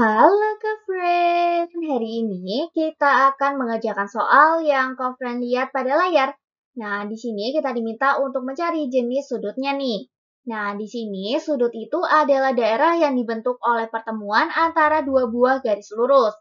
Halo Kofren, hari ini kita akan mengerjakan soal yang friend lihat pada layar. Nah, di sini kita diminta untuk mencari jenis sudutnya nih. Nah, di sini sudut itu adalah daerah yang dibentuk oleh pertemuan antara dua buah garis lurus.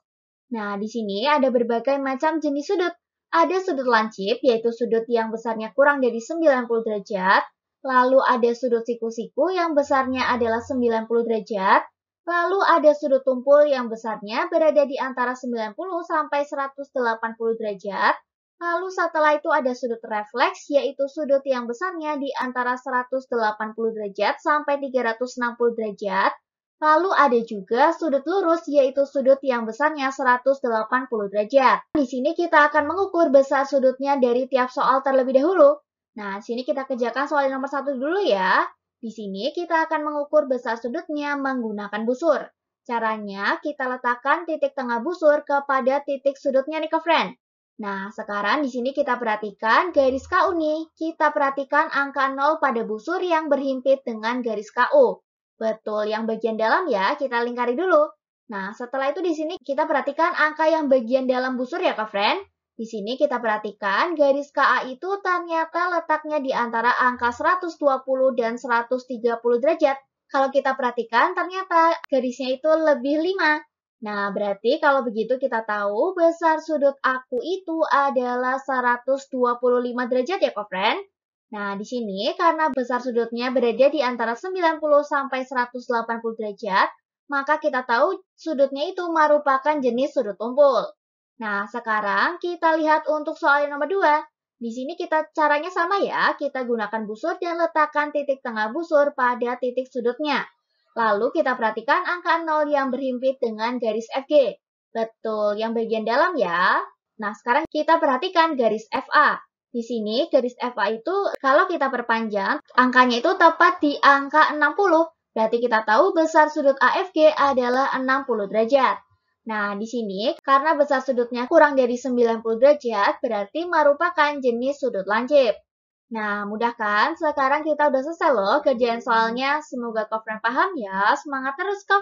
Nah, di sini ada berbagai macam jenis sudut. Ada sudut lancip, yaitu sudut yang besarnya kurang dari 90 derajat. Lalu ada sudut siku-siku yang besarnya adalah 90 derajat. Lalu ada sudut tumpul yang besarnya berada di antara 90 sampai 180 derajat. Lalu setelah itu ada sudut refleks, yaitu sudut yang besarnya di antara 180 derajat sampai 360 derajat. Lalu ada juga sudut lurus, yaitu sudut yang besarnya 180 derajat. Di sini kita akan mengukur besar sudutnya dari tiap soal terlebih dahulu. Nah, sini kita kerjakan soal nomor satu dulu ya. Di sini kita akan mengukur besar sudutnya menggunakan busur. Caranya, kita letakkan titik tengah busur kepada titik sudutnya nih ke friend. Nah, sekarang di sini kita perhatikan garis KU nih. Kita perhatikan angka 0 pada busur yang berhimpit dengan garis KU. Betul, yang bagian dalam ya, kita lingkari dulu. Nah, setelah itu di sini kita perhatikan angka yang bagian dalam busur ya, Kak Friend. Di sini kita perhatikan garis KA itu ternyata letaknya di antara angka 120 dan 130 derajat. Kalau kita perhatikan ternyata garisnya itu lebih 5. Nah, berarti kalau begitu kita tahu besar sudut aku itu adalah 125 derajat ya, friend. Nah, di sini karena besar sudutnya berada di antara 90 sampai 180 derajat, maka kita tahu sudutnya itu merupakan jenis sudut tumpul. Nah, sekarang kita lihat untuk soal yang nomor 2. Di sini kita caranya sama ya, kita gunakan busur dan letakkan titik tengah busur pada titik sudutnya. Lalu kita perhatikan angka 0 yang berhimpit dengan garis FG. Betul, yang bagian dalam ya. Nah, sekarang kita perhatikan garis FA. Di sini garis FA itu kalau kita perpanjang, angkanya itu tepat di angka 60. Berarti kita tahu besar sudut AFG adalah 60 derajat. Nah, di sini karena besar sudutnya kurang dari 90 derajat, berarti merupakan jenis sudut lancip. Nah, mudah kan? Sekarang kita udah selesai loh kerjaan soalnya. Semoga kau paham ya. Semangat terus kau